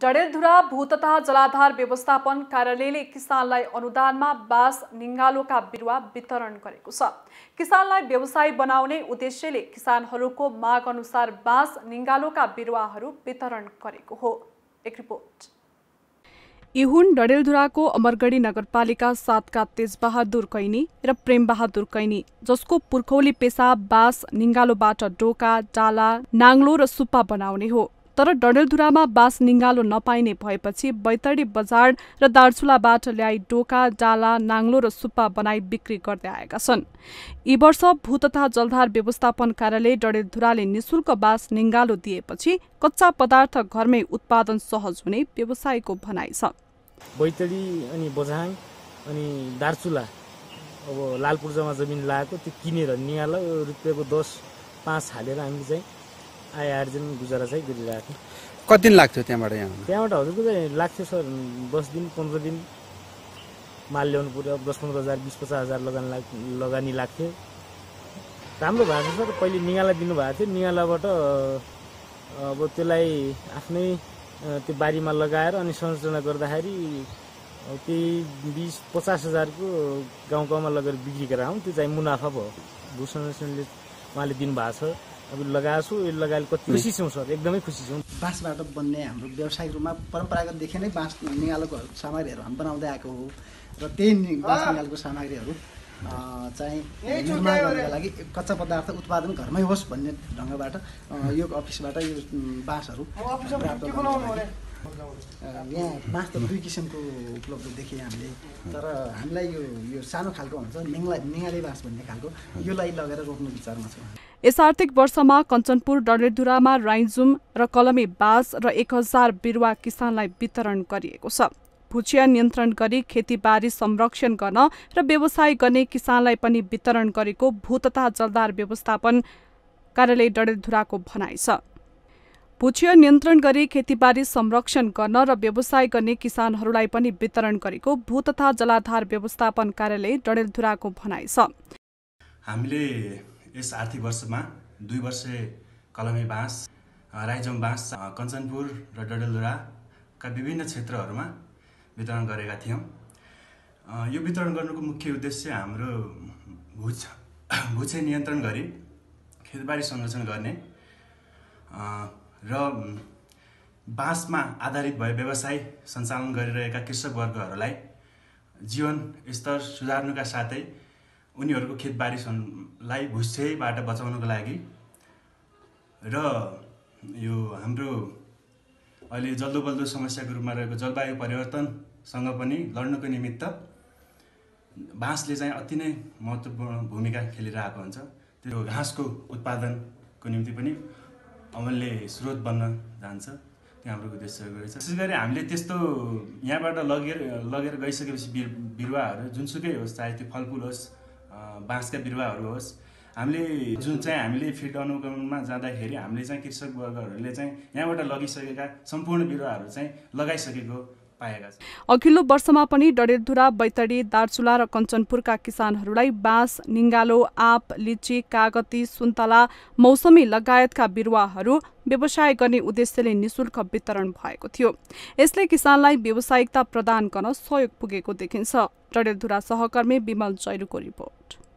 डडेलधुरा भू तथा जलाधार व्यवस्थापन कार्यालयले किसानलाई अनुदानमा बाँस निङ्गालोका बिरुवा वितरण गरेको छ किसानलाई व्यवसाय बनाउने उद्देश्यले किसानहरूको माग अनुसार बाँस निङ्गालोका बिरुवाहरू वितरण गरेको हो एक रिपोर्ट इहुन डडेलधुराको अमरगढी नगरपालिका सातका तेजबहादुर कैनी र प्रेमबहादुर कैनी जसको पुर्खौली पेसा बाँस निङ्गालोबाट डोका डाला नाङ्लो र सुप्पा बनाउने हो तर डडेलधुरामा बाँस निङ्गालो नपाइने भएपछि बैतडी बजार र दार्चुलाबाट ल्याई डोका डाला नाङ्लो र सुप्पा बनाई बिक्री गर्दै आएका छन् यी वर्ष भू तथा जलधार व्यवस्थापन कार्यालय डडेलधुराले निशुल्क बाँस निङ्गालो दिएपछि कच्चा पदार्थ घरमै उत्पादन सहज हुने व्यवसायको भनाइ छ बैतडी अनि बझाङ अनि दार्चुला अब लालपुर्जामा जमिन लगाएको त्यो किनेर निहाल रुपियाँको दस पाँच हालेर हामी चाहिँ आए आठ दिन गुजारा चाहिँ गरिरहेको कति दिन लाग्थ्यो त्यहाँबाट यहाँ त्यहाँबाट हजुरको चाहिँ लाग्थ्यो सर दस दिन पन्ध्र दिन माल ल्याउनु पऱ्यो दस पन्ध्र हजार बिस पचास हजार लगानी लाग लगानी लाग्थ्यो राम्रो भएको छ सर पहिले निगाला दिनुभएको थियो निगालाबाट अब त्यसलाई आफ्नै त्यो बारीमा लगाएर अनि संरचना गर्दाखेरि त्यही बिस पचास हजारको गाउँ गाउँमा लगेर बिक्री गरेर आउँ त्यो चाहिँ मुनाफा भयो भू संरक्षणले उहाँले दिनुभएको छ अब लगाएको छु यो लगाएर कति खुसी छौँ सर एकदमै खुसी छौँ बाँसबाट बन्ने हाम्रो व्यवसायिक रूपमा परम्परागतदेखि नै बाँस निकालोको सामग्रीहरू हामी बनाउँदै आएको हो र त्यही बाँस निकालेको सामग्रीहरू चाहिँ निर्माण गर्नको लागि कच्चा पदार्थ उत्पादन घरमै होस् भन्ने ढङ्गबाट यो अफिसबाट यो बाँसहरू प्राप्त यहाँ पाँच त दुई किसिमको उपलब्ध देखेँ हामीले तर हामीलाई यो यो सानो खालको हुन्छ निङ्ला निङ्गाले बाँस भन्ने खालको यसलाई लगेर रोप्ने विचारमा छौँ यस आर्थिक वर्षमा कञ्चनपुर डडेलधुरामा राइजुम र कलमी बाँस र एक हजार बिरुवा किसानलाई वितरण गरिएको छ भुचिया नियन्त्रण गरी खेतीबारी संरक्षण गर्न र व्यवसाय गर्ने किसानलाई पनि वितरण गरेको भू तथा जलदार व्यवस्थापन कार्यालय डडेलधुराको भनाइ छ भुचिया नियन्त्रण गरी खेतीबारी संरक्षण गर्न र व्यवसाय गर्ने किसानहरूलाई पनि वितरण गरेको भू तथा जलाधार व्यवस्थापन कार्यालय डडेलधुराको भनाइ छ हामीले यस आर्थिक वर्षमा दुई वर्ष कलमी बाँस राइजम बाँस कञ्चनपुर र डडेलधुराका विभिन्न क्षेत्रहरूमा वितरण गरेका थियौँ यो वितरण गर्नुको मुख्य उद्देश्य हाम्रो भुच भुचे नियन्त्रण गरी खेतबारी संरक्षण गर्ने र बाँसमा आधारित भए व्यवसाय सञ्चालन गरिरहेका कृषकवर्गहरूलाई जीवन स्तर सुधार्नुका साथै उनीहरूको खेतबारीलाई भुस्सेबाट बचाउनको लागि र यो हाम्रो अहिले जल्दो बल्दो समस्याको रूपमा रहेको जलवायु परिवर्तनसँग पनि लड्नको निमित्त बाँसले चाहिँ अति नै महत्त्वपूर्ण भूमिका खेलिरहेको हुन्छ त्यो घाँसको उत्पादनको निम्ति पनि अमूल्य स्रोत बन्न जान्छ त्यो हाम्रो उद्देश्य गरेछ विशेष गरी हामीले त्यस्तो यहाँबाट लगेर लगेर गइसकेपछि बिर बिरुवाहरू जुनसुकै होस् चाहे त्यो फलफुल होस् बाँसका बिरुवाहरू होस् हामीले जुन चाहिँ हामीले फिल्ड अनुगमनमा जाँदाखेरि हामीले चाहिँ कृषक वर्गहरूले चाहिँ यहाँबाट लगिसकेका सम्पूर्ण बिरुवाहरू चाहिँ लगाइसकेको अघिल्लो वर्षमा पनि डडेलधुरा बैतडी दार्चुला र कञ्चनपुरका किसानहरूलाई बाँस निङ्गालो आँप लिची कागती सुन्तला मौसमी लगायतका बिरुवाहरू व्यवसाय गर्ने उद्देश्यले निशुल्क वितरण भएको थियो यसले किसानलाई व्यावसायिकता प्रदान गर्न सहयोग पुगेको देखिन्छ डडेलधुरा सहकर्मी विमल जैरूको रिपोर्ट